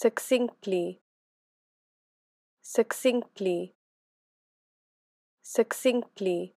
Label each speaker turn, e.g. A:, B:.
A: succinctly succinctly succinctly